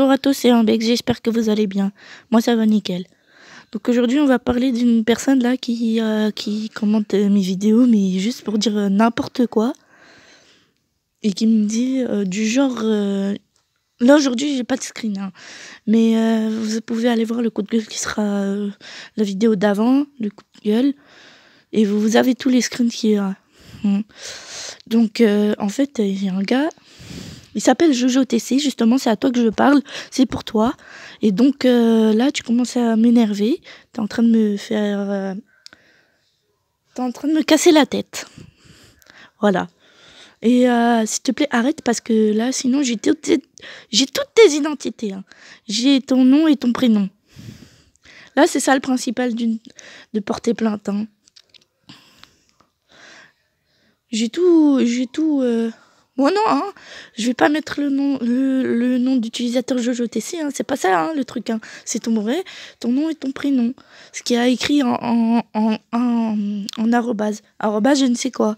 Bonjour à tous, c'est Ambec, j'espère que vous allez bien. Moi ça va nickel. Donc aujourd'hui on va parler d'une personne là qui, euh, qui commente euh, mes vidéos mais juste pour dire euh, n'importe quoi. Et qui me dit du genre... Là aujourd'hui j'ai pas de screen hein. mais vous pouvez aller voir le coup de gueule qui sera la vidéo d'avant, le coup de gueule. Et vous avez tous les screens qui... y a. Hmm. Donc en fait il y a un gars il s'appelle Jojo TC, justement, c'est à toi que je parle, c'est pour toi. Et donc euh, là, tu commences à m'énerver, t'es en train de me faire... Euh, t'es en train de me casser la tête. Voilà. Et euh, s'il te plaît, arrête parce que là, sinon, j'ai toutes tes identités. Hein. J'ai ton nom et ton prénom. Là, c'est ça le principal de porter plainte. Hein. J'ai tout, j'ai tout, moi non, hein. je vais pas mettre le nom, le, nom d'utilisateur Jojo TC, hein. c'est pas ça hein, le truc. Hein. C'est ton vrai, ton nom et ton prénom. Ce qu'il y a écrit en, en, arrobase. Arrobase, je ne sais quoi.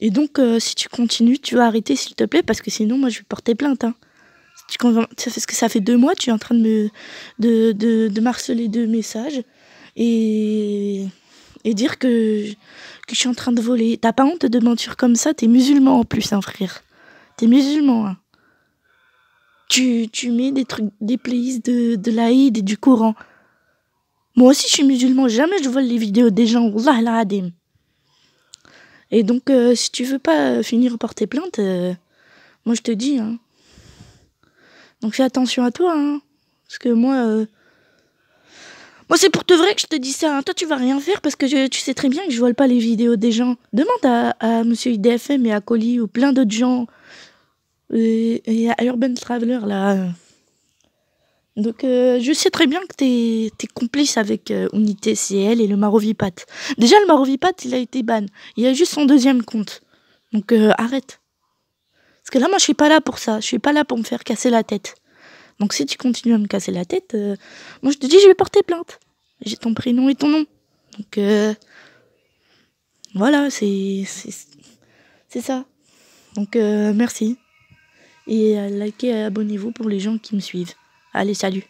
Et donc, euh, si tu continues, tu vas arrêter s'il te plaît, parce que sinon, moi, je vais porter plainte. parce hein. que ça fait deux mois, tu es en train de me de, de marceler deux messages. Et et dire que, que je suis en train de voler. T'as pas honte de mentir comme ça T'es musulman en plus, hein, frère. T'es musulman. Hein. Tu, tu mets des trucs, des playlists de, de l'Aïd et du courant. Moi aussi, je suis musulman. Jamais je vole les vidéos des gens. Allah hadim. Et donc, euh, si tu veux pas finir porter plainte, euh, moi je te dis. Hein. Donc, fais attention à toi. Hein. Parce que moi. Euh, moi, c'est pour te vrai que je te dis ça. Hein. Toi, tu vas rien faire parce que tu sais très bien que je vole pas les vidéos des gens. Demande à, à Monsieur IDFM et à Coli ou plein d'autres gens. Et, à Urban Traveler, là. Donc, euh, je sais très bien que t'es es complice avec euh, Unité CL et le Marovipat. Déjà, le Marovipat, il a été ban. Il y a juste son deuxième compte. Donc, euh, arrête. Parce que là, moi, je suis pas là pour ça. Je suis pas là pour me faire casser la tête. Donc si tu continues à me casser la tête, euh, moi je te dis je vais porter plainte. J'ai ton prénom et ton nom. Donc euh, voilà, c'est c'est ça. Donc euh, merci. Et likez et abonnez-vous pour les gens qui me suivent. Allez, salut